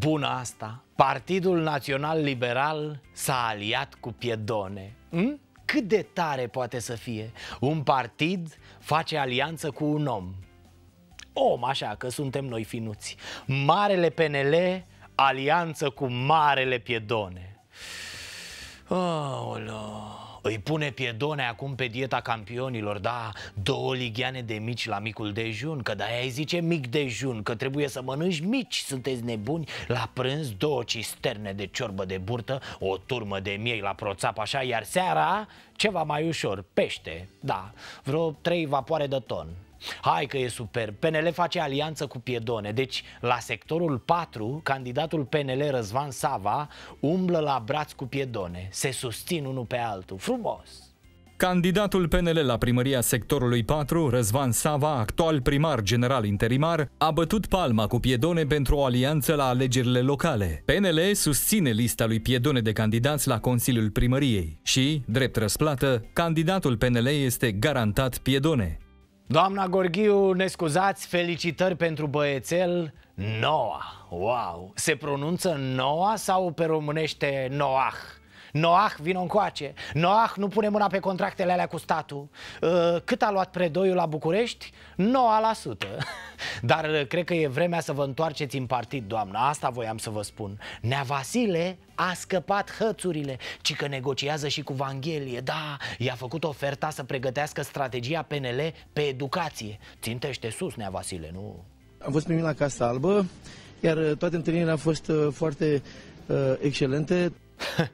bună asta, Partidul Național Liberal s-a aliat cu Piedone. Hm? Cât de tare poate să fie? Un partid face alianță cu un om. Om, așa, că suntem noi finuți. Marele PNL, alianță cu Marele Piedone. Oh, oh. Îi pune piedone acum pe dieta campionilor, da, două ligheane de mici la micul dejun, că de-aia îi zice mic dejun, că trebuie să mănânci mici, sunteți nebuni, la prânz două cisterne de ciorbă de burtă, o turmă de miei la proțap așa, iar seara ceva mai ușor, pește, da, vreo trei vapoare de ton, Hai că e superb. PNL face alianță cu Piedone. Deci, la sectorul 4, candidatul PNL Răzvan Sava umblă la braț cu Piedone. Se susțin unul pe altul. Frumos! Candidatul PNL la primăria sectorului 4, Răzvan Sava, actual primar general interimar, a bătut palma cu Piedone pentru o alianță la alegerile locale. PNL susține lista lui Piedone de candidați la Consiliul Primăriei și, drept răsplată, candidatul PNL este garantat Piedone. Doamna Gorghiu, ne scuzați, felicitări pentru băiețel Noa. Wow! Se pronunță Noa sau pe românește Noah? Noah, vino încoace. Noah, nu pune mâna pe contractele alea cu statul. Uh, cât a luat predoiul la București? 9%. Dar uh, cred că e vremea să vă întoarceți în partid, doamnă. Asta voiam să vă spun. Nea Vasile a scăpat hățurile, ci că negociază și cu Vanghelie. Da, i-a făcut oferta să pregătească strategia PNL pe educație. Țintește sus, Nea Vasile, nu? Am fost primit la Casa Albă, iar uh, toate întâlnirile au fost foarte uh, excelente.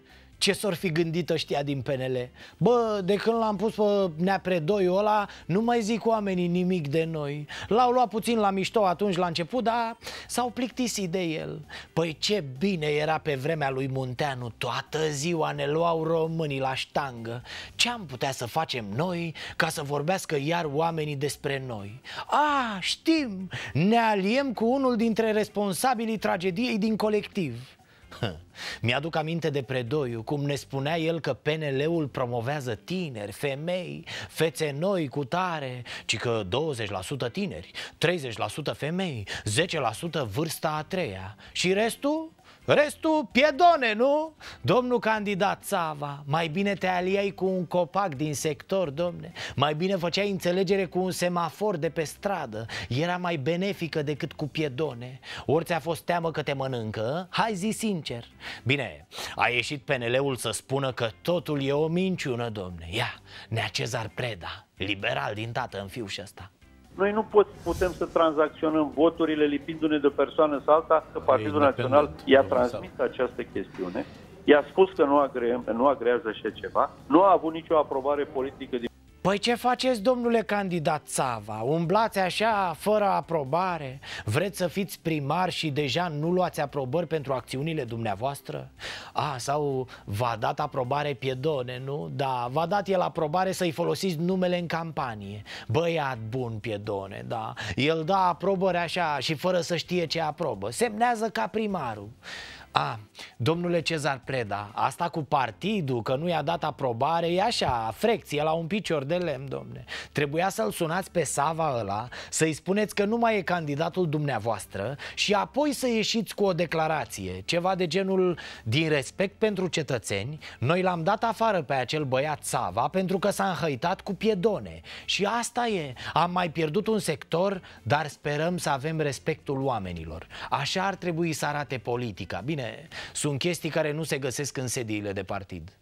ce s-or fi gândit ăștia din PNL? Bă, de când l-am pus pe Neapre 2 ăla, nu mai zic oamenii nimic de noi. L-au luat puțin la mișto atunci la început, dar s-au plictisit de el. Păi ce bine era pe vremea lui Munteanu, toată ziua ne luau românii la ștangă. Ce am putea să facem noi ca să vorbească iar oamenii despre noi? A, știm, ne aliem cu unul dintre responsabilii tragediei din colectiv. Mi-aduc aminte de Predoiu, cum ne spunea el că PNL-ul promovează tineri, femei, fețe noi cu tare, ci că 20% tineri, 30% femei, 10% vârsta a treia și restul Restul, piedone, nu? Domnul candidat Sava, mai bine te aliai cu un copac din sector, domne Mai bine făceai înțelegere cu un semafor de pe stradă Era mai benefică decât cu piedone Ori ți-a fost teamă că te mănâncă, hai zi sincer Bine, a ieșit PNL-ul să spună că totul e o minciună, domne Ia, Nea Cezar Preda, liberal din tată în fiu și ăsta noi nu pot, putem să tranzacționăm voturile lipindu-ne de o persoană sau alta, că Partidul Național i-a transmis această chestiune. I-a spus că nu, agreem, nu agrează așa ceva, nu a avut nicio aprobare politică din Păi ce faceți, domnule candidat Sava? Umblați așa, fără aprobare? Vreți să fiți primar și deja nu luați aprobări pentru acțiunile dumneavoastră? A, sau v-a dat aprobare Piedone, nu? Da, v-a dat el aprobare să-i folosiți numele în campanie. Băiat bun, Piedone, da. El da aprobări așa și fără să știe ce aprobă. Semnează ca primarul. A, domnule Cezar Preda, asta cu partidul, că nu i-a dat aprobare, e așa, frecție la un picior de lemn, domne. Trebuia să-l sunați pe Sava ăla, să-i spuneți că nu mai e candidatul dumneavoastră și apoi să ieșiți cu o declarație, ceva de genul, din respect pentru cetățeni, noi l-am dat afară pe acel băiat Sava pentru că s-a înhăitat cu piedone. Și asta e, am mai pierdut un sector, dar sperăm să avem respectul oamenilor. Așa ar trebui să arate politica. Bine, sunt chestii care nu se găsesc în sediile de partid.